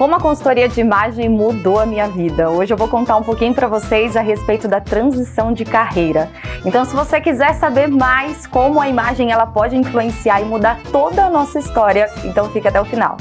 como a consultoria de imagem mudou a minha vida. Hoje eu vou contar um pouquinho para vocês a respeito da transição de carreira. Então, se você quiser saber mais como a imagem ela pode influenciar e mudar toda a nossa história, então fica até o final.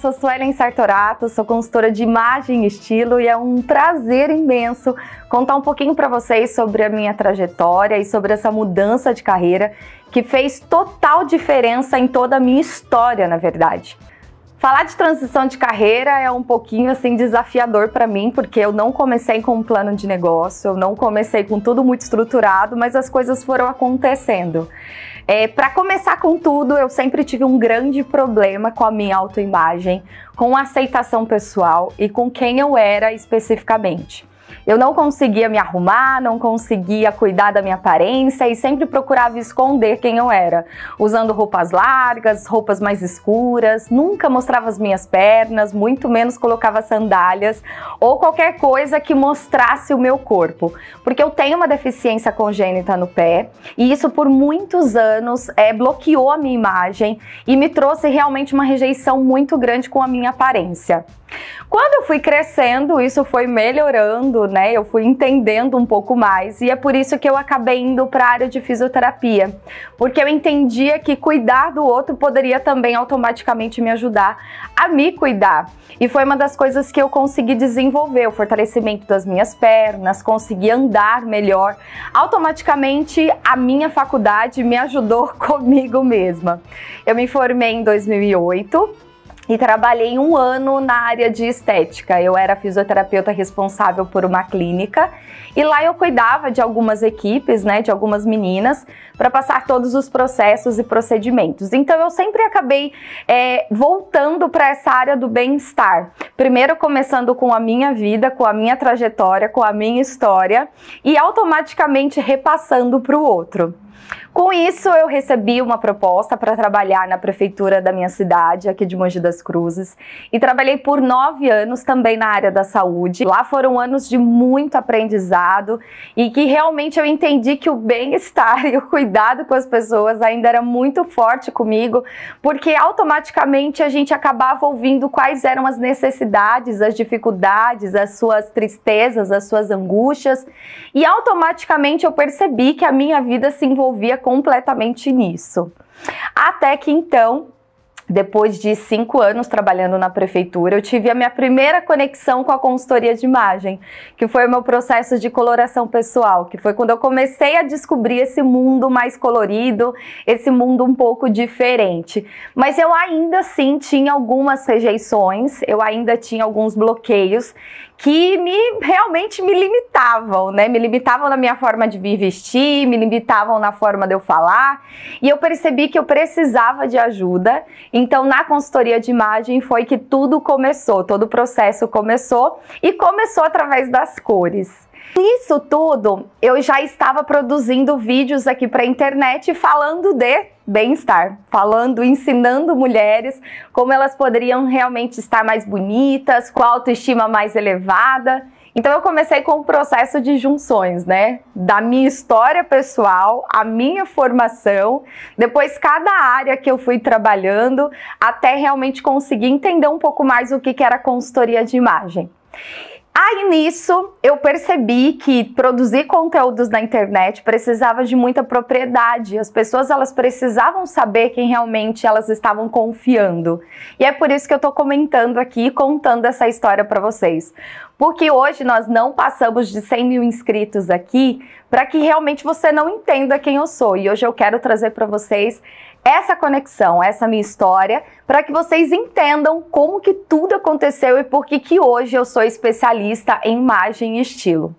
sou Suelen Sartorato, sou consultora de imagem e estilo e é um prazer imenso contar um pouquinho para vocês sobre a minha trajetória e sobre essa mudança de carreira que fez total diferença em toda a minha história, na verdade. Falar de transição de carreira é um pouquinho assim desafiador para mim, porque eu não comecei com um plano de negócio, eu não comecei com tudo muito estruturado, mas as coisas foram acontecendo. É, para começar com tudo, eu sempre tive um grande problema com a minha autoimagem, com a aceitação pessoal e com quem eu era especificamente. Eu não conseguia me arrumar, não conseguia cuidar da minha aparência e sempre procurava esconder quem eu era, usando roupas largas, roupas mais escuras, nunca mostrava as minhas pernas, muito menos colocava sandálias ou qualquer coisa que mostrasse o meu corpo, porque eu tenho uma deficiência congênita no pé e isso por muitos anos é, bloqueou a minha imagem e me trouxe realmente uma rejeição muito grande com a minha aparência. Quando eu fui crescendo, isso foi melhorando, né? Eu fui entendendo um pouco mais e é por isso que eu acabei indo para a área de fisioterapia, porque eu entendia que cuidar do outro poderia também automaticamente me ajudar a me cuidar. E foi uma das coisas que eu consegui desenvolver, o fortalecimento das minhas pernas, consegui andar melhor. Automaticamente a minha faculdade me ajudou comigo mesma. Eu me formei em 2008 e trabalhei um ano na área de estética. Eu era fisioterapeuta responsável por uma clínica e lá eu cuidava de algumas equipes, né, de algumas meninas, para passar todos os processos e procedimentos. Então eu sempre acabei é, voltando para essa área do bem-estar. Primeiro começando com a minha vida, com a minha trajetória, com a minha história e automaticamente repassando para o outro. Com isso, eu recebi uma proposta para trabalhar na prefeitura da minha cidade, aqui de Mogi das Cruzes, e trabalhei por nove anos também na área da saúde. Lá foram anos de muito aprendizado e que realmente eu entendi que o bem-estar e o cuidado com as pessoas ainda era muito forte comigo, porque automaticamente a gente acabava ouvindo quais eram as necessidades, as dificuldades, as suas tristezas, as suas angústias, e automaticamente eu percebi que a minha vida se envolvia envolvia completamente nisso. Até que então depois de cinco anos trabalhando na prefeitura, eu tive a minha primeira conexão com a consultoria de imagem, que foi o meu processo de coloração pessoal, que foi quando eu comecei a descobrir esse mundo mais colorido, esse mundo um pouco diferente. Mas eu ainda assim tinha algumas rejeições, eu ainda tinha alguns bloqueios que me realmente me limitavam, né? Me limitavam na minha forma de me vestir, me limitavam na forma de eu falar, e eu percebi que eu precisava de ajuda. Então, na consultoria de imagem foi que tudo começou, todo o processo começou e começou através das cores. Isso tudo, eu já estava produzindo vídeos aqui para a internet falando de bem-estar, falando, ensinando mulheres como elas poderiam realmente estar mais bonitas, com a autoestima mais elevada. Então eu comecei com o processo de junções, né? Da minha história pessoal, a minha formação, depois cada área que eu fui trabalhando, até realmente conseguir entender um pouco mais o que era consultoria de imagem. Aí nisso eu percebi que produzir conteúdos na internet precisava de muita propriedade. As pessoas elas precisavam saber quem realmente elas estavam confiando. E é por isso que eu tô comentando aqui, contando essa história para vocês porque hoje nós não passamos de 100 mil inscritos aqui para que realmente você não entenda quem eu sou. E hoje eu quero trazer para vocês essa conexão, essa minha história, para que vocês entendam como que tudo aconteceu e por que que hoje eu sou especialista em imagem e estilo.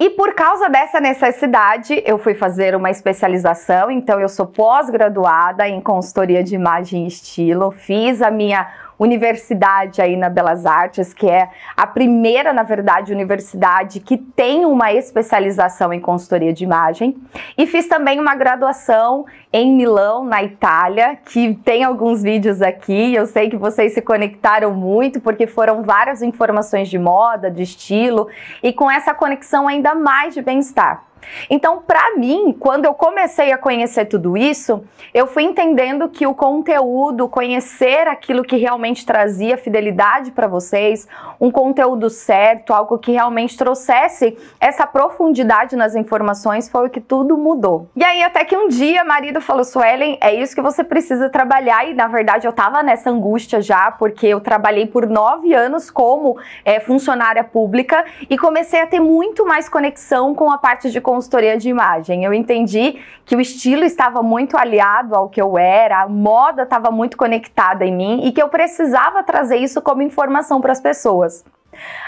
E por causa dessa necessidade, eu fui fazer uma especialização, então eu sou pós-graduada em consultoria de imagem e estilo, fiz a minha universidade aí na Belas Artes, que é a primeira, na verdade, universidade que tem uma especialização em consultoria de imagem. E fiz também uma graduação em Milão, na Itália, que tem alguns vídeos aqui. Eu sei que vocês se conectaram muito, porque foram várias informações de moda, de estilo, e com essa conexão ainda mais de bem-estar. Então, para mim, quando eu comecei a conhecer tudo isso, eu fui entendendo que o conteúdo, conhecer aquilo que realmente trazia fidelidade para vocês, um conteúdo certo, algo que realmente trouxesse essa profundidade nas informações, foi o que tudo mudou. E aí, até que um dia, marido falou: Suelen, é isso que você precisa trabalhar. E na verdade, eu tava nessa angústia já, porque eu trabalhei por nove anos como é, funcionária pública e comecei a ter muito mais conexão com a parte de consultoria de imagem. Eu entendi que o estilo estava muito aliado ao que eu era, a moda estava muito conectada em mim e que eu precisava trazer isso como informação para as pessoas.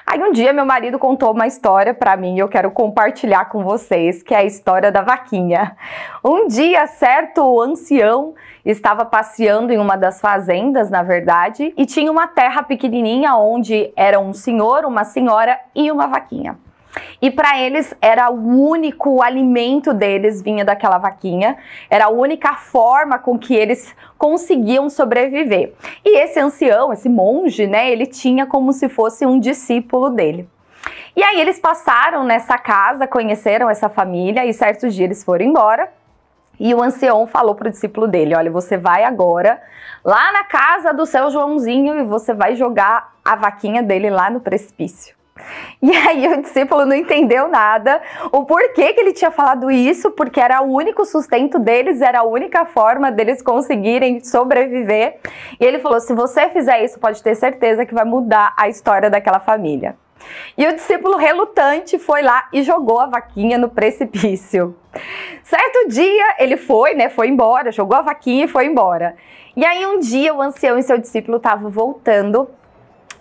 Aí um dia meu marido contou uma história para mim e eu quero compartilhar com vocês, que é a história da vaquinha. Um dia, certo o ancião estava passeando em uma das fazendas, na verdade, e tinha uma terra pequenininha onde era um senhor, uma senhora e uma vaquinha. E para eles era o único alimento deles vinha daquela vaquinha, era a única forma com que eles conseguiam sobreviver. E esse ancião, esse monge, né, ele tinha como se fosse um discípulo dele. E aí eles passaram nessa casa, conheceram essa família e certos dias eles foram embora. E o ancião falou para o discípulo dele: Olha, você vai agora lá na casa do seu Joãozinho e você vai jogar a vaquinha dele lá no precipício. E aí o discípulo não entendeu nada, o porquê que ele tinha falado isso, porque era o único sustento deles, era a única forma deles conseguirem sobreviver. E ele falou: se você fizer isso, pode ter certeza que vai mudar a história daquela família. E o discípulo relutante foi lá e jogou a vaquinha no precipício. Certo dia ele foi, né? Foi embora, jogou a vaquinha e foi embora. E aí um dia o ancião e seu discípulo estavam voltando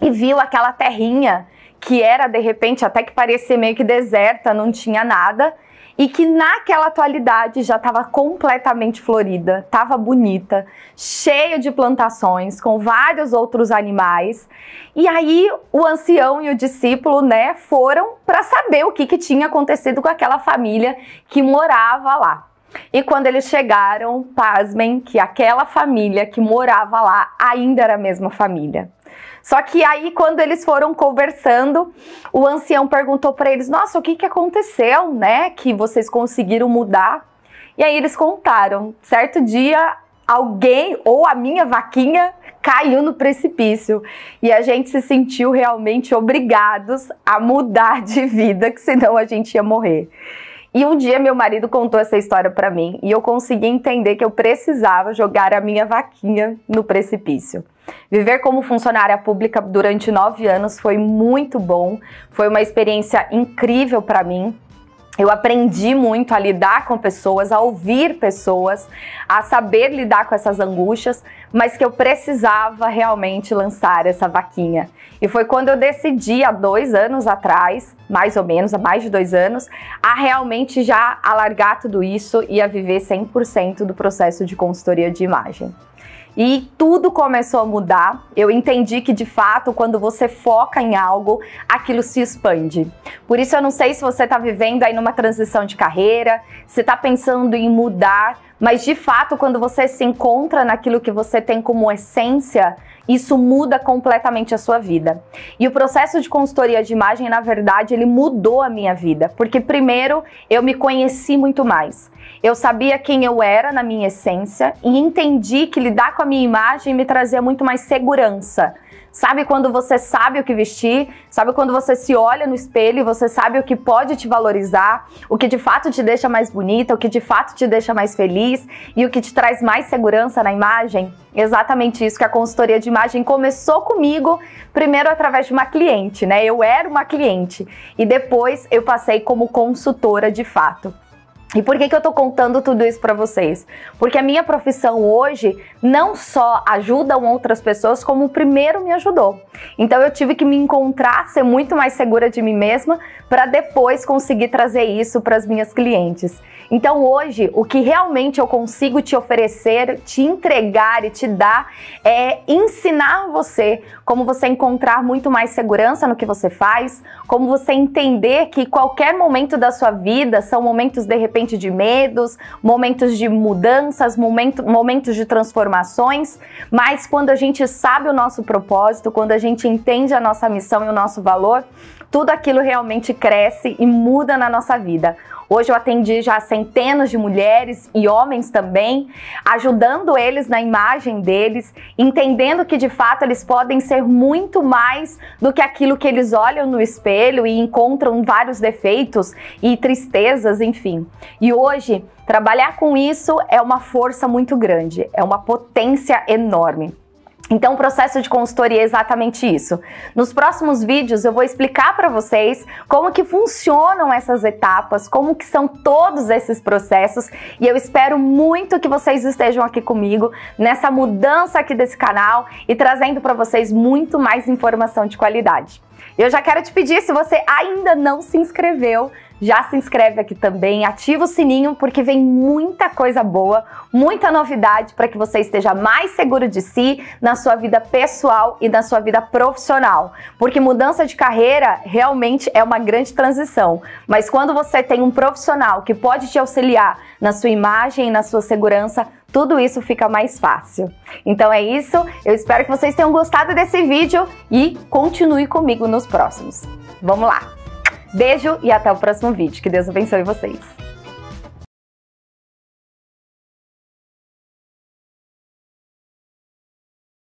e viu aquela terrinha que era de repente até que parecia meio que deserta, não tinha nada, e que naquela atualidade já estava completamente florida, estava bonita, cheia de plantações, com vários outros animais. E aí o ancião e o discípulo, né, foram para saber o que, que tinha acontecido com aquela família que morava lá. E quando eles chegaram, pasmem que aquela família que morava lá ainda era a mesma família. Só que aí, quando eles foram conversando, o ancião perguntou para eles: Nossa, o que, que aconteceu, né? Que vocês conseguiram mudar. E aí eles contaram. Certo dia, alguém ou a minha vaquinha caiu no precipício. E a gente se sentiu realmente obrigados a mudar de vida, que senão a gente ia morrer. E um dia meu marido contou essa história para mim e eu consegui entender que eu precisava jogar a minha vaquinha no precipício. Viver como funcionária pública durante nove anos foi muito bom, foi uma experiência incrível para mim. Eu aprendi muito a lidar com pessoas, a ouvir pessoas, a saber lidar com essas angústias, mas que eu precisava realmente lançar essa vaquinha. E foi quando eu decidi, há dois anos atrás, mais ou menos, há mais de dois anos, a realmente já alargar tudo isso e a viver 100% do processo de consultoria de imagem. E tudo começou a mudar. Eu entendi que de fato, quando você foca em algo, aquilo se expande. Por isso eu não sei se você está vivendo aí numa transição de carreira, se está pensando em mudar, mas de fato, quando você se encontra naquilo que você tem como essência, isso muda completamente a sua vida. E o processo de consultoria de imagem, na verdade, ele mudou a minha vida, porque primeiro eu me conheci muito mais. Eu sabia quem eu era na minha essência e entendi que lidar com a minha imagem me trazia muito mais segurança. Sabe quando você sabe o que vestir? Sabe quando você se olha no espelho e você sabe o que pode te valorizar, o que de fato te deixa mais bonita, o que de fato te deixa mais feliz e o que te traz mais segurança na imagem? Exatamente isso que a consultoria de imagem começou comigo, primeiro através de uma cliente, né? Eu era uma cliente e depois eu passei como consultora de fato. E por que, que eu tô contando tudo isso para vocês? Porque a minha profissão hoje não só ajuda outras pessoas, como primeiro me ajudou. Então eu tive que me encontrar, ser muito mais segura de mim mesma, para depois conseguir trazer isso para as minhas clientes. Então hoje, o que realmente eu consigo te oferecer, te entregar e te dar é ensinar você como você encontrar muito mais segurança no que você faz, como você entender que qualquer momento da sua vida são momentos de repente gente de medos, momentos de mudanças, momento, momentos de transformações, mas quando a gente sabe o nosso propósito, quando a gente entende a nossa missão e o nosso valor, tudo aquilo realmente cresce e muda na nossa vida. Hoje eu atendi já centenas de mulheres e homens também, ajudando eles na imagem deles, entendendo que de fato eles podem ser muito mais do que aquilo que eles olham no espelho e encontram vários defeitos e tristezas, enfim. E hoje, trabalhar com isso é uma força muito grande, é uma potência enorme. Então, o processo de consultoria é exatamente isso. Nos próximos vídeos eu vou explicar para vocês como que funcionam essas etapas, como que são todos esses processos, e eu espero muito que vocês estejam aqui comigo nessa mudança aqui desse canal e trazendo para vocês muito mais informação de qualidade. Eu já quero te pedir, se você ainda não se inscreveu, já se inscreve aqui também, ativa o sininho porque vem muita coisa boa, muita novidade para que você esteja mais seguro de si na sua vida pessoal e na sua vida profissional. Porque mudança de carreira realmente é uma grande transição, mas quando você tem um profissional que pode te auxiliar na sua imagem e na sua segurança, tudo isso fica mais fácil. Então é isso, eu espero que vocês tenham gostado desse vídeo e continue comigo nos próximos. Vamos lá! Beijo e até o próximo vídeo. Que Deus abençoe vocês!